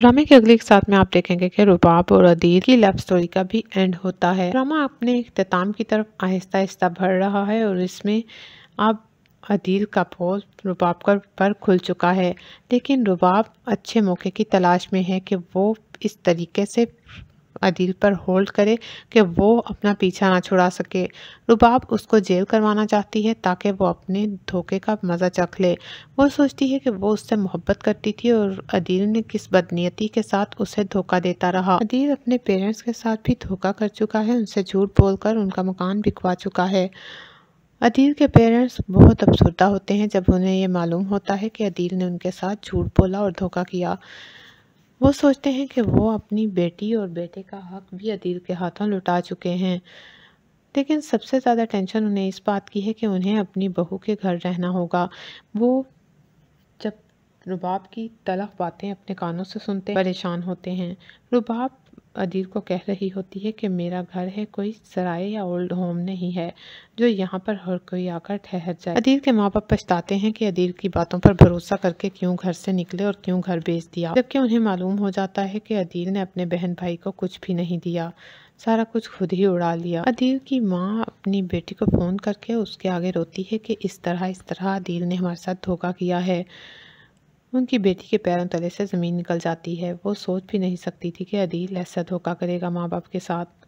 ड्रामे के अगले एक साथ में आप देखेंगे कि रुबाब और अदील की लव स्टोरी का भी एंड होता है ड्रामा अपने अख्ताम की तरफ आहिस्ता आहिस्ता बढ़ रहा है और इसमें आप अदील का बोझ रुबाब कर पर खुल चुका है लेकिन रुबाब अच्छे मौके की तलाश में है कि वो इस तरीके से अदील पर होल्ड करे कि वो अपना पीछा ना छुड़ा सके रुबाब उसको जेल करवाना चाहती है ताकि वो अपने धोखे का मज़ा चख ले वो सोचती है कि वो उससे मोहब्बत करती थी और अदील ने किस बदनीयती के साथ उसे धोखा देता रहा अदील अपने पेरेंट्स के साथ भी धोखा कर चुका है उनसे झूठ बोलकर उनका मकान बिकवा चुका है अदील के पेरेंट्स बहुत अफसरदा होते हैं जब उन्हें ये मालूम होता है कि अदील ने उनके साथ झूठ बोला और धोखा किया वो सोचते हैं कि वो अपनी बेटी और बेटे का हक भी अदील के हाथों लुटा चुके हैं लेकिन सबसे ज़्यादा टेंशन उन्हें इस बात की है कि उन्हें अपनी बहू के घर रहना होगा वो जब रुबाब की तलख बातें अपने कानों से सुनते परेशान होते हैं रुबाब अदीर को कह रही होती है कि मेरा घर है कोई सराय या ओल्ड होम नहीं है जो यहाँ पर हर कोई आकर ठहर जाए अदीर के माँ बाप पछताते हैं कि अदीर की बातों पर भरोसा करके क्यों घर से निकले और क्यों घर बेच दिया जबकि उन्हें मालूम हो जाता है कि अदीर ने अपने बहन भाई को कुछ भी नहीं दिया सारा कुछ खुद ही उड़ा लिया अदीर की माँ अपनी बेटी को फ़ोन करके उसके आगे रोती है कि इस तरह इस तरह अदीर ने हमारे साथ धोखा किया है उनकी बेटी के पैरों तले से ज़मीन निकल जाती है वो सोच भी नहीं सकती थी कि अदील ऐसा धोखा करेगा माँ बाप के साथ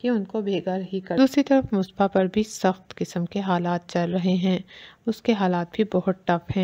कि उनको बेघर ही कर दूसरी तरफ मुस्बा पर भी सख्त किस्म के हालात चल रहे हैं उसके हालात भी बहुत टफ हैं